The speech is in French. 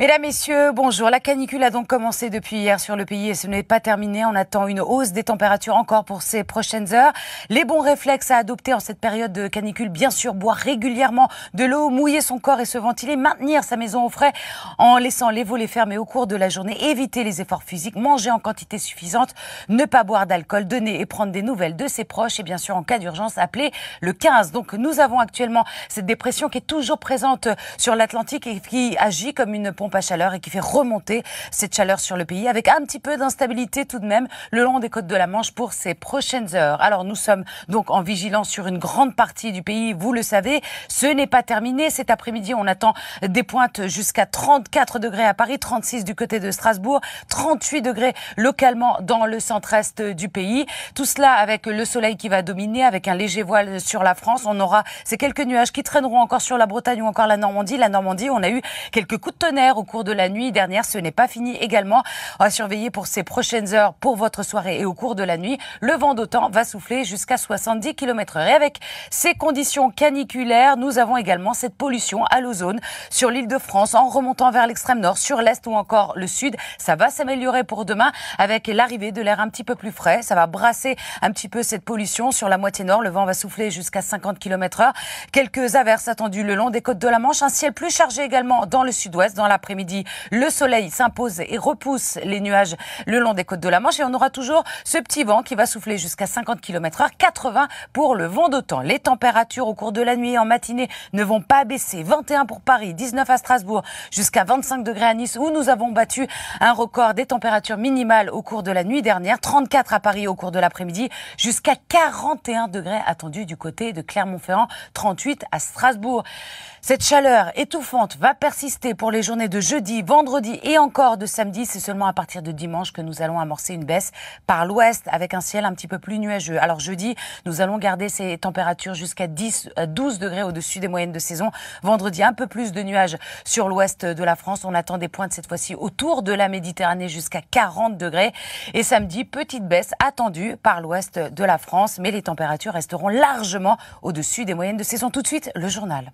Mesdames, Messieurs, bonjour. La canicule a donc commencé depuis hier sur le pays et ce n'est pas terminé. On attend une hausse des températures encore pour ces prochaines heures. Les bons réflexes à adopter en cette période de canicule, bien sûr, boire régulièrement de l'eau, mouiller son corps et se ventiler, maintenir sa maison au frais en laissant les volets fermés au cours de la journée, éviter les efforts physiques, manger en quantité suffisante, ne pas boire d'alcool, donner et prendre des nouvelles de ses proches et bien sûr, en cas d'urgence, appeler le 15. Donc nous avons actuellement cette dépression qui est toujours présente sur l'Atlantique et qui agit comme une pompe pas chaleur et qui fait remonter cette chaleur sur le pays avec un petit peu d'instabilité tout de même le long des côtes de la Manche pour ces prochaines heures. Alors nous sommes donc en vigilance sur une grande partie du pays, vous le savez, ce n'est pas terminé. Cet après-midi, on attend des pointes jusqu'à 34 degrés à Paris, 36 du côté de Strasbourg, 38 degrés localement dans le centre-est du pays. Tout cela avec le soleil qui va dominer, avec un léger voile sur la France. On aura ces quelques nuages qui traîneront encore sur la Bretagne ou encore la Normandie. La Normandie, on a eu quelques coups de tonnerre au cours de la nuit dernière. Ce n'est pas fini également. À surveiller pour ces prochaines heures, pour votre soirée et au cours de la nuit. Le vent d'autant va souffler jusqu'à 70 km heure. Et avec ces conditions caniculaires, nous avons également cette pollution à l'ozone sur l'île de France en remontant vers l'extrême nord, sur l'est ou encore le sud. Ça va s'améliorer pour demain avec l'arrivée de l'air un petit peu plus frais. Ça va brasser un petit peu cette pollution sur la moitié nord. Le vent va souffler jusqu'à 50 km heure. Quelques averses attendues le long des côtes de la Manche. Un ciel plus chargé également dans le sud-ouest, dans la après-midi, le soleil s'impose et repousse les nuages le long des côtes de la Manche. Et on aura toujours ce petit vent qui va souffler jusqu'à 50 km/h, 80 pour le vent d'autant. Les températures au cours de la nuit et en matinée ne vont pas baisser. 21 pour Paris, 19 à Strasbourg, jusqu'à 25 degrés à Nice, où nous avons battu un record des températures minimales au cours de la nuit dernière. 34 à Paris au cours de l'après-midi, jusqu'à 41 degrés attendus du côté de Clermont-Ferrand, 38 à Strasbourg. Cette chaleur étouffante va persister pour les journées de jeudi, vendredi et encore de samedi. C'est seulement à partir de dimanche que nous allons amorcer une baisse par l'ouest avec un ciel un petit peu plus nuageux. Alors jeudi, nous allons garder ces températures jusqu'à 10, 12 euh, degrés au-dessus des moyennes de saison. Vendredi, un peu plus de nuages sur l'ouest de la France. On attend des pointes cette fois-ci autour de la Méditerranée jusqu'à 40 degrés. Et samedi, petite baisse attendue par l'ouest de la France, mais les températures resteront largement au-dessus des moyennes de saison. Tout de suite, le journal.